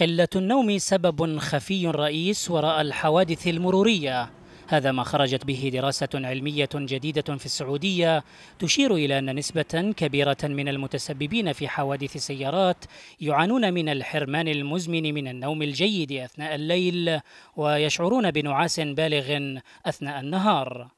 قلة النوم سبب خفي رئيس وراء الحوادث المرورية هذا ما خرجت به دراسة علمية جديدة في السعودية تشير إلى أن نسبة كبيرة من المتسببين في حوادث السيارات يعانون من الحرمان المزمن من النوم الجيد أثناء الليل ويشعرون بنعاس بالغ أثناء النهار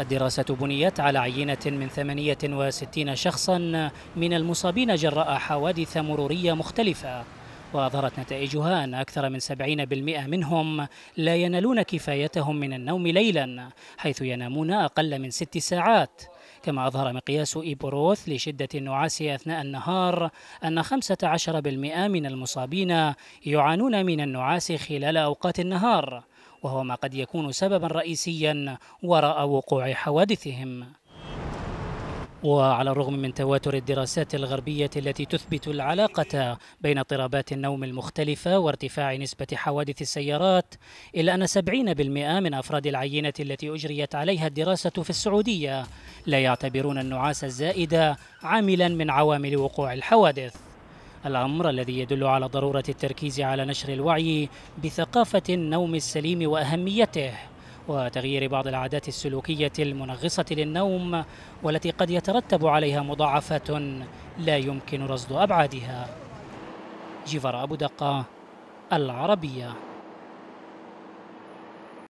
الدراسة بنيت على عينة من 68 شخصا من المصابين جراء حوادث مرورية مختلفة وأظهرت نتائجها أن أكثر من 70% منهم لا ينالون كفايتهم من النوم ليلا حيث ينامون أقل من ست ساعات كما أظهر مقياس إيبروث لشدة النعاس أثناء النهار أن 15% من المصابين يعانون من النعاس خلال أوقات النهار وهو ما قد يكون سببا رئيسيا وراء وقوع حوادثهم وعلى الرغم من تواتر الدراسات الغربية التي تثبت العلاقة بين اضطرابات النوم المختلفة وارتفاع نسبة حوادث السيارات إلا أن 70% من أفراد العينة التي أجريت عليها الدراسة في السعودية لا يعتبرون النعاس الزائد عاملا من عوامل وقوع الحوادث الأمر الذي يدل على ضرورة التركيز على نشر الوعي بثقافة النوم السليم وأهميته وتغيير بعض العادات السلوكية المنغصة للنوم والتي قد يترتب عليها مضاعفات لا يمكن رصد أبعادها جيفر أبو دقة العربية